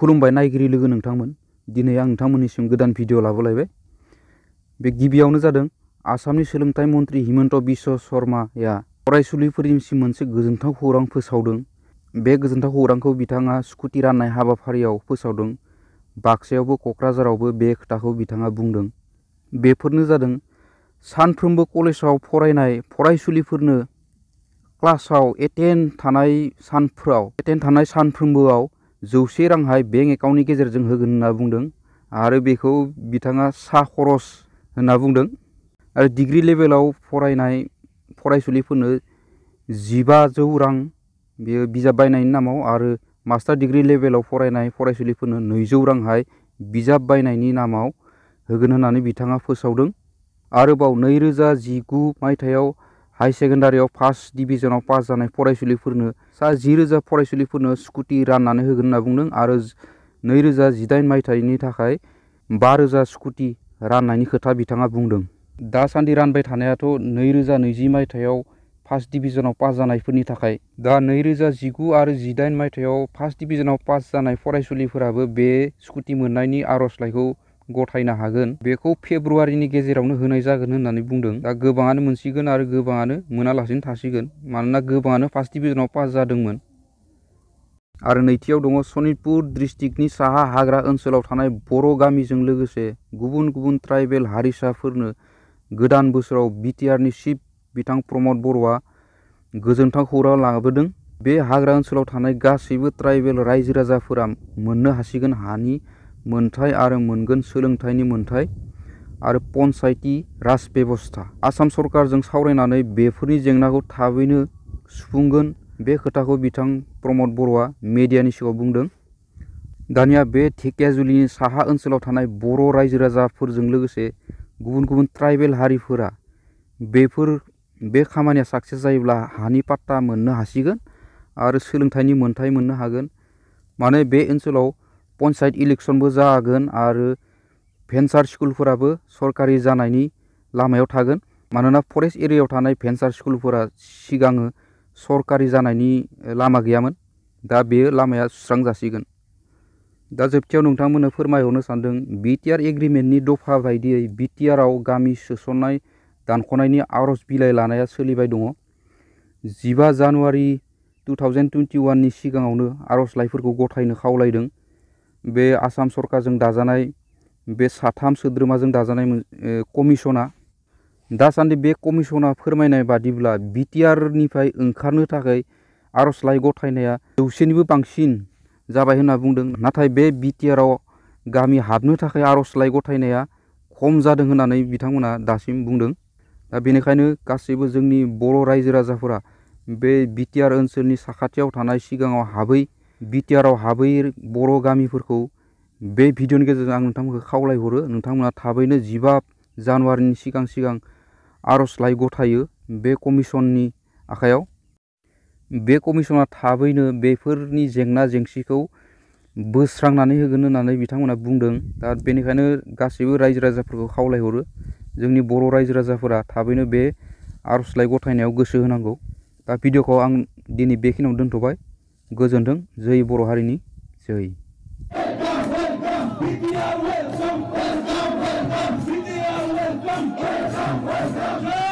खुलुमबाय नायगिरि लोगो नोंथांमोन दिनै आं नोंथांमोननिसिम गोदान भिडिअ लाबोलायबाय बे गिबियावनो जादों आसामनि सोलोंथाइ मन्त्रि हिमन्त बिश्व शर्माया फरायसुलिफोरनिसिम मोनसे गोजोनथाव खौरां फोसावदों बे गोजोनथाव खौरांखौ बिथाङा स्कुटि राननाय हाबाफारियाव फोसावदों बाक्सायावबो क'क्राझारावबो बे खोथाखौ बिथाङा बुंदों बेफोरनो जादों सानफ्रोमबो कलेजाव फरायनाय फरायसुलिफोरनो क्लासाव एटेन्ड थानाय सानफ्राव एटेन्ड थानाय सानफ्रोमबोआव जौसे रांहाय बेंक एकाउन्टनि गेजेरजों होगोन होनना बुंदों आरो बेखौ बिथाङा सा खरस होनना बुंदों आरो डिग्रि लेभेलाव फरायनाय फरायसुलिफोरनो जिबाजौ रां बेयो बिजाब बायनायनि नामाव आरो मास्टार डिग्रि लेभेलाव फरायनाय फरायसुलिफोरनो नैजौ रांहाय बिजाब बायनायनि नामाव होगोन होननानै बिथाङा फोसावदों आरोबाव नैरोजा जिगु मायथाइयाव हाई सेकेंडारी फार्स्ट डिभिजनाव पास जानाय फरायसुलिफोरनो सा जिरोजा फरायसुलिफोरनो स्कूटी राननानै होगोन होनना बुंदों आरो नैरोजा जिदाइन मायथाइनि थाखाय बा रोजा स्कुटि राननायनि खोथा बिथाङा बुंदों दासान्दि रानबाय थानायाथ' नैरोजा नैजि मायथाइयाव फार्स्ट डिभिजनाव पास जानायफोरनि थाखाय दा नैरोजा जिगु आरो जिदाइन मायथाइयाव फार्स्ट डिभिजनाव पास जानाय फरायसुलिफोराबो बे स्कुटि मोननायनि आर'जलाइखौ गथायनो हागोन बेखौ फेब्रुवारिनि गेजेरावनो होनाय जागोन होननानै बुंदों दा गोबाङानो मोनसिगोन आरो गोबाङानो मोनालासिनो थासिगोन मानोना गोबाङानो फार्स्ट डिभिजनाव पास जादोंमोन आरो नैथियाव दङ सनितपुर डिस्ट्रिक्टनि साहा हाग्रा ओनसोलाव थानाय बर' गामिजों लोगोसे गुबुन गुबुन ट्राइबेल हारिसाफोरनो गोदान बोसोराव बिटिआरनि चिफ बिथां प्रमद बर'आ गोजोनथाव खौरां लाबोदों बे हाग्रा ओनसोलाव थानाय गासैबो ट्राइबेल रायजो राजाफोरा मोननो हासिगोन हानि मोनथाय आरो मोनगोन सोलोंथाइनि मोनथाय आरो पन्सायती राज बेबस्था आसाम सरकारजों सावरायनानै बेफोरनि जेंनाखौ थाबैनो सुफुंगोन बे खोथाखौ बिथां प्रमद बर'आ मेडियानि सिगाङाव बुंदों दानिया बे धेकियाजुलिनि साहा ओनसोलाव थानाय बर' रायजो राजाफोरजों लोगोसे गुबुन गुबुन ट्राइबेल हारिफोरा बेफोर बे खामानिया साक्सेस जायोब्ला हानि पाट्टा मोननो हासिगोन आरो सोलोंथाइनि मोन्थाय मोननो हागोन माने बे ओनसोलाव पंचायत इलेक्शन जागोन आरो भेन्सार स्कुलफोराबो सरकारी जानायनि लामायाव थागोन मानोना फरेस्ट एरिया थानाय भेन्सार स्कुलफोरा सिगाङो सरकारि जानायनि लामा गैयामोन दा बेयो लामाया सुस्रांजासिगोन दा जोबथियाव नोंथांमोननो फोरमायहरनो सानदों बिटिआर एग्रिमेन्टनि दफा बायदियै बिटिआरआव गामि सोसननाय दानख'नायनि आर'ज बिलाइ लानाया सोलिबाय दङ जिबा जानुवारि टु थावजेन्ड टुवेन्टि वाननि सिगाङावनो आर'जलाइफोरखौ गथायनो खावलायदों बे आसाम सरकारजों दाजानाय बे साथाम सोद्रोमाजों दाजानाय कमिसना दासान्दि बे कमिसना फोरमायनाय बादिब्ला बिटिआरनिफ्राय ओंखारनो थाखाय आर'जलाइ गथायनाया जौसेनिबो बांसिन जाबाय होनना बुंदों नाथाय बे बिटिआरआव गामि हाबनो थाखाय आर'जलाइ गथायनाया खम जादों होननानै बिथांमोना दासिम बुंदों दा बेनिखायनो गासैबो जोंनि बर' रायजो राजाफोरा बे बिटिआर ओनसोलनि साखाथियाव थानाय सिगाङाव हाबै बिटिआरआव हाबै बर' गामिफोरखौ बे भिडिअनि गेजेरजों आं नोंथांमोनखौ खावलायहरो नोंथांमोना थाबैनो जिबा जानुवारिनि सिगां सिगां आर'जलाइ गथायो बे कमिसननि आखायाव बे कमिसना थाबैनो बेफोरनि जेंना जेंसिखौ बोस्रांनानै होगोन होननानै बिथांमोना बुंदों दा बेनिखायनो गासैबो रायजो राजाफोरखौ खावलायहरो जोंनि बर' रायजो राजाफोरा थाबैनो बे आर'जलाइ गथायनायाव गोसो होनांगौ दा भिडिअखौ आं दिनै बेखिनियावनो दोनथ'बाय गोजोन्थों जै बर' हारिनि जै Welcome, welcome, welcome, welcome, welcome, welcome, welcome, welcome, welcome, welcome,